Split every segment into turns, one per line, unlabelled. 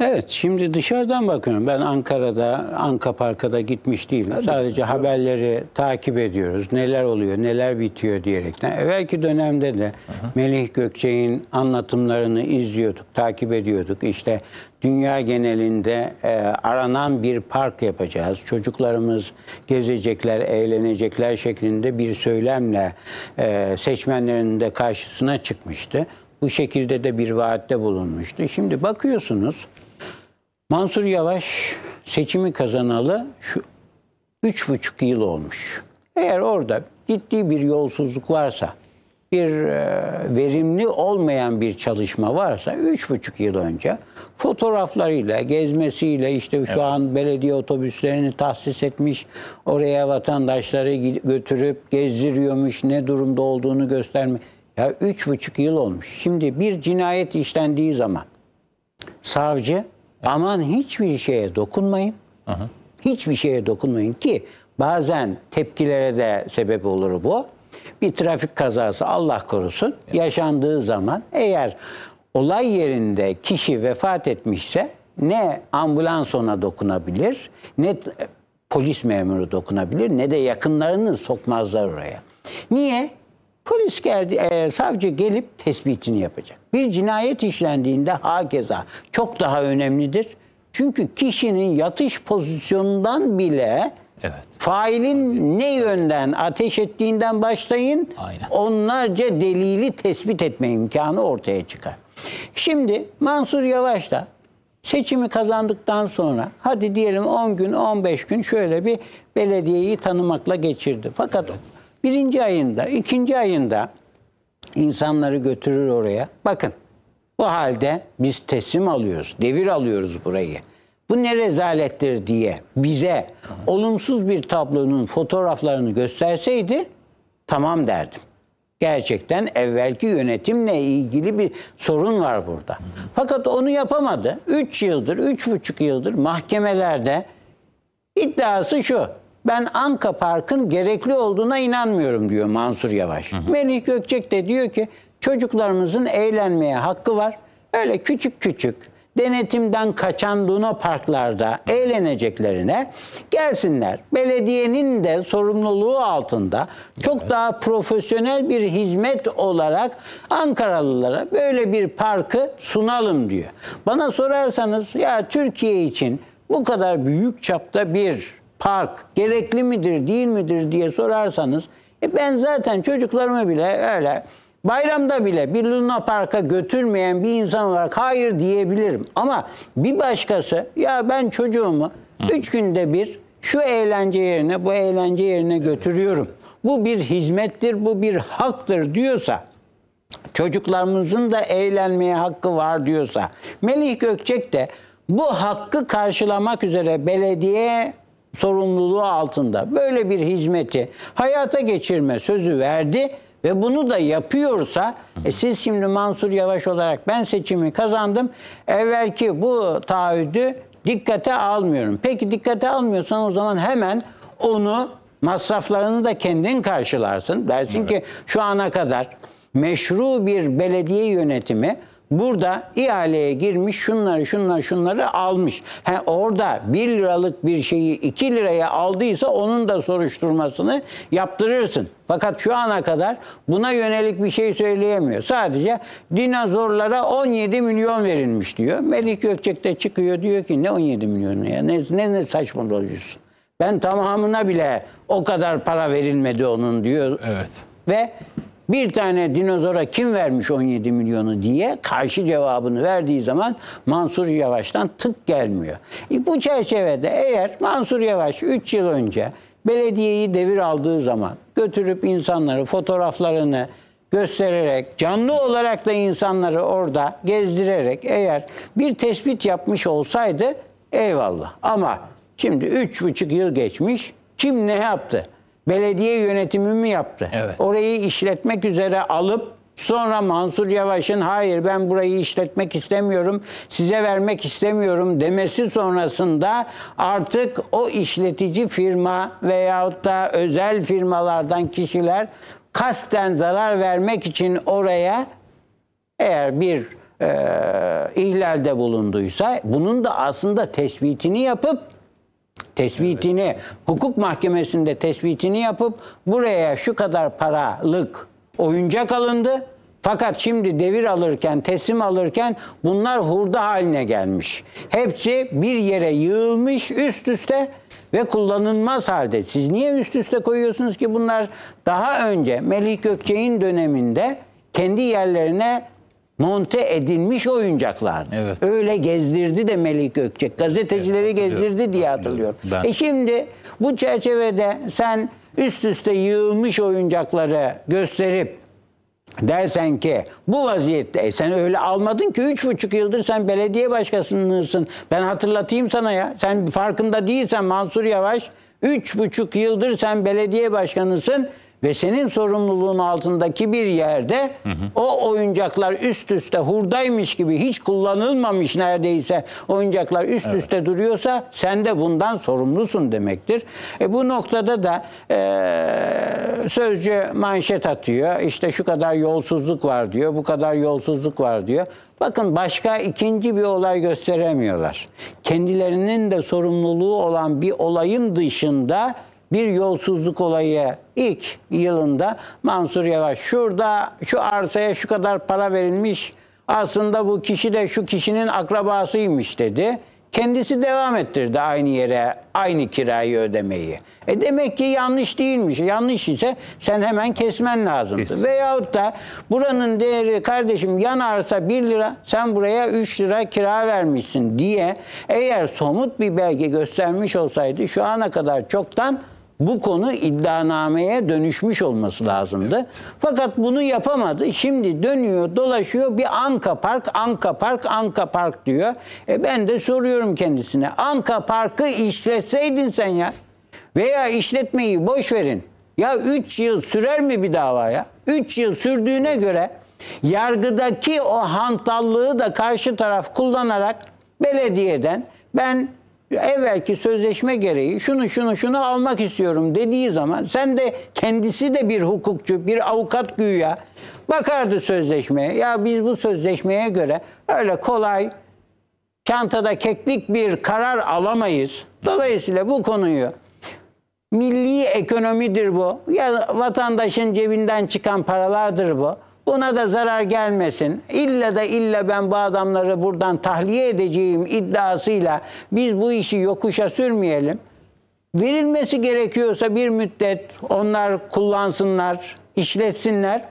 Evet, şimdi dışarıdan bakıyorum. Ben Ankara'da, Anka Park'a gitmiş değilim. Tabii. Sadece Tabii. haberleri takip ediyoruz. Neler oluyor, neler bitiyor diyerekten. Evvelki dönemde de Aha. Melih Gökçek'in anlatımlarını izliyorduk, takip ediyorduk. İşte dünya genelinde e, aranan bir park yapacağız. Çocuklarımız gezecekler, eğlenecekler şeklinde bir söylemle e, seçmenlerin de karşısına çıkmıştı. Bu şekilde de bir vaatte bulunmuştu. Şimdi bakıyorsunuz Mansur Yavaş seçimi kazanalı şu üç buçuk yıl olmuş. Eğer orada ciddi bir yolsuzluk varsa, bir e, verimli olmayan bir çalışma varsa üç buçuk yıl önce fotoğraflarıyla, gezmesiyle işte şu evet. an belediye otobüslerini tahsis etmiş, oraya vatandaşları götürüp gezdiriyormuş, ne durumda olduğunu göstermek. Ya üç buçuk yıl olmuş. Şimdi bir cinayet işlendiği zaman savcı Aman hiçbir şeye dokunmayın. Aha. Hiçbir şeye dokunmayın ki bazen tepkilere de sebep olur bu. Bir trafik kazası Allah korusun evet. yaşandığı zaman eğer olay yerinde kişi vefat etmişse ne ambulans ona dokunabilir ne polis memuru dokunabilir ne de yakınlarını sokmazlar oraya. Niye? Polis geldi, e, savcı gelip tespitini yapacak. Bir cinayet işlendiğinde hakeza çok daha önemlidir. Çünkü kişinin yatış pozisyonundan bile Evet. Failin ne yönden ateş ettiğinden başlayın. Aynen. Onlarca delili tespit etme imkanı ortaya çıkar. Şimdi Mansur Yavaş da seçimi kazandıktan sonra hadi diyelim 10 gün 15 gün şöyle bir belediyeyi tanımakla geçirdi. Fakat evet. birinci ayında, ikinci ayında insanları götürür oraya. Bakın bu halde biz teslim alıyoruz, devir alıyoruz burayı. Bu ne rezalettir diye bize olumsuz bir tablonun fotoğraflarını gösterseydi tamam derdim. Gerçekten evvelki yönetimle ilgili bir sorun var burada. Fakat onu yapamadı. Üç yıldır, üç buçuk yıldır mahkemelerde iddiası şu ben Anka Park'ın gerekli olduğuna inanmıyorum diyor Mansur Yavaş. Hı hı. Melih Gökçek de diyor ki çocuklarımızın eğlenmeye hakkı var. Öyle küçük küçük denetimden kaçan Luna Parklarda eğleneceklerine gelsinler. Belediyenin de sorumluluğu altında çok evet. daha profesyonel bir hizmet olarak Ankaralılara böyle bir parkı sunalım diyor. Bana sorarsanız ya Türkiye için bu kadar büyük çapta bir park gerekli midir, değil midir diye sorarsanız e ben zaten çocuklarımı bile öyle bayramda bile bir Luna Park'a götürmeyen bir insan olarak hayır diyebilirim. Ama bir başkası ya ben çocuğumu Hı. üç günde bir şu eğlence yerine bu eğlence yerine götürüyorum. Bu bir hizmettir, bu bir haktır diyorsa çocuklarımızın da eğlenmeye hakkı var diyorsa Melih Gökçek de bu hakkı karşılamak üzere belediye sorumluluğu altında böyle bir hizmeti hayata geçirme sözü verdi ve bunu da yapıyorsa e siz şimdi Mansur Yavaş olarak ben seçimi kazandım. Evvelki bu taahhüdü dikkate almıyorum. Peki dikkate almıyorsan o zaman hemen onu masraflarını da kendin karşılarsın. Dersin evet. ki şu ana kadar meşru bir belediye yönetimi Burada ihaleye girmiş şunları şunları şunları almış. He, orada 1 liralık bir şeyi 2 liraya aldıysa onun da soruşturmasını yaptırırsın. Fakat şu ana kadar buna yönelik bir şey söyleyemiyor. Sadece dinozorlara 17 milyon verilmiş diyor. Melih Gökçek de çıkıyor diyor ki ne 17 milyonu ya ne, ne, ne saçmalıyorsun. Ben tamamına bile o kadar para verilmedi onun diyor. Evet. Ve bir tane dinozora kim vermiş 17 milyonu diye karşı cevabını verdiği zaman Mansur Yavaş'tan tık gelmiyor. E bu çerçevede eğer Mansur Yavaş 3 yıl önce belediyeyi devir aldığı zaman götürüp insanları fotoğraflarını göstererek, canlı olarak da insanları orada gezdirerek eğer bir tespit yapmış olsaydı eyvallah. Ama şimdi 3,5 yıl geçmiş kim ne yaptı? belediye yönetimi mi yaptı? Evet. Orayı işletmek üzere alıp Sonra Mansur Yavaş'ın hayır ben burayı işletmek istemiyorum, size vermek istemiyorum demesi sonrasında artık o işletici firma veyahut da özel firmalardan kişiler kasten zarar vermek için oraya eğer bir e, ihlalde bulunduysa bunun da aslında tespitini yapıp tespitini evet. hukuk mahkemesinde tespitini yapıp buraya şu kadar paralık oyuncak alındı. Fakat şimdi devir alırken, teslim alırken bunlar hurda haline gelmiş. Hepsi bir yere yığılmış üst üste ve kullanılmaz halde. Siz niye üst üste koyuyorsunuz ki bunlar daha önce Melih Gökçe'nin döneminde kendi yerlerine monte edilmiş oyuncaklar. Evet. Öyle gezdirdi de Melik Gökçek. Gazetecileri evet, gezdirdi diye hatırlıyorum. Ben. E şimdi bu çerçevede sen üst üste yığılmış oyuncakları gösterip dersen ki bu vaziyette e sen öyle almadın ki üç buçuk yıldır sen belediye başkanısın. Ben hatırlatayım sana ya. Sen farkında değilsen Mansur Yavaş üç buçuk yıldır sen belediye başkanısın ve senin sorumluluğun altındaki bir yerde hı hı. o oyuncaklar üst üste hurdaymış gibi hiç kullanılmamış neredeyse oyuncaklar üst evet. üste duruyorsa sen de bundan sorumlusun demektir. E bu noktada da e, sözcü manşet atıyor. İşte şu kadar yolsuzluk var diyor. Bu kadar yolsuzluk var diyor. Bakın başka ikinci bir olay gösteremiyorlar. Kendilerinin de sorumluluğu olan bir olayın dışında bir yolsuzluk olayı ilk yılında Mansur Yavaş şurada şu arsaya şu kadar para verilmiş aslında bu kişi de şu kişinin akrabasıymış dedi. Kendisi devam ettirdi aynı yere aynı kirayı ödemeyi. E demek ki yanlış değilmiş. Yanlış ise sen hemen kesmen lazımdı. Kes. Veyahut da buranın değeri kardeşim yan arsa 1 lira sen buraya 3 lira kira vermişsin diye eğer somut bir belge göstermiş olsaydı şu ana kadar çoktan bu konu iddianameye dönüşmüş olması lazımdı. Evet. Fakat bunu yapamadı. Şimdi dönüyor, dolaşıyor bir Anka Park, Anka Park, Anka Park diyor. E ben de soruyorum kendisine. Anka Park'ı işletseydin sen ya. Veya işletmeyi boş verin. Ya 3 yıl sürer mi bir davaya? 3 yıl sürdüğüne göre yargıdaki o hantallığı da karşı taraf kullanarak belediyeden ben evvelki sözleşme gereği şunu şunu şunu almak istiyorum dediği zaman sen de kendisi de bir hukukçu, bir avukat güya bakardı sözleşmeye. Ya biz bu sözleşmeye göre öyle kolay çantada keklik bir karar alamayız. Dolayısıyla bu konuyu milli ekonomidir bu. Ya vatandaşın cebinden çıkan paralardır bu. Buna da zarar gelmesin. İlla da illa ben bu adamları buradan tahliye edeceğim iddiasıyla biz bu işi yokuşa sürmeyelim. Verilmesi gerekiyorsa bir müddet onlar kullansınlar, işletsinler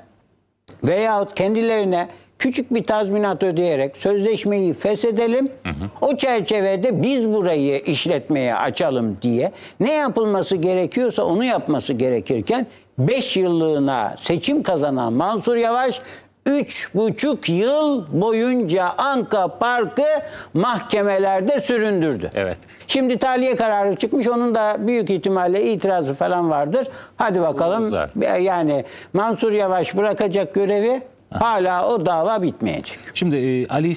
veyahut kendilerine küçük bir tazminat ödeyerek sözleşmeyi feshedelim. Hı hı. O çerçevede biz burayı işletmeye açalım diye ne yapılması gerekiyorsa onu yapması gerekirken 5 yıllığına seçim kazanan Mansur Yavaş 3,5 yıl boyunca Anka Parkı mahkemelerde süründürdü. Evet. Şimdi tahliye kararı çıkmış. Onun da büyük ihtimalle itirazı falan vardır. Hadi bakalım. Uzar. Yani Mansur Yavaş bırakacak görevi. Ha. Hala o dava bitmeyecek. Şimdi e, Ali